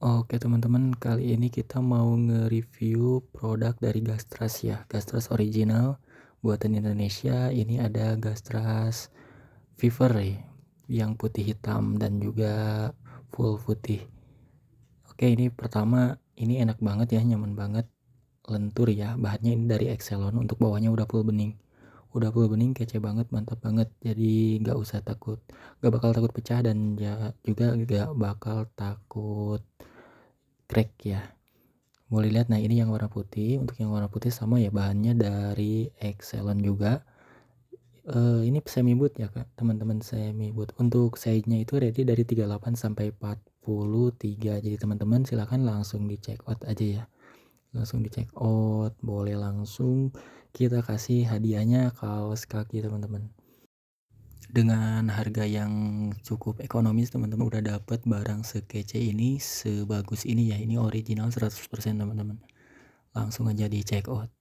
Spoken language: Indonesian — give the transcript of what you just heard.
Oke teman-teman, kali ini kita mau nge-review produk dari Gastras ya. Gastras original buatan Indonesia. Ini ada Gastras Fever ya, yang putih hitam dan juga full putih. Oke, ini pertama ini enak banget ya, nyaman banget. Lentur ya, bahannya ini dari Excelon untuk bawahnya udah full bening. Udah full bening kece banget, mantap banget. Jadi gak usah takut, gak bakal takut pecah dan ya juga gak bakal takut crack ya boleh lihat nah ini yang warna putih untuk yang warna putih sama ya bahannya dari excellent juga uh, ini semi boot ya kak teman-teman semi boot untuk size nya itu ready dari 38 sampai 43 jadi teman-teman silahkan langsung di check out aja ya langsung di check out boleh langsung kita kasih hadiahnya kaos kaki teman-teman dengan harga yang cukup ekonomis teman-teman udah dapat barang sekece ini sebagus ini ya ini original 100% teman-teman langsung aja di check out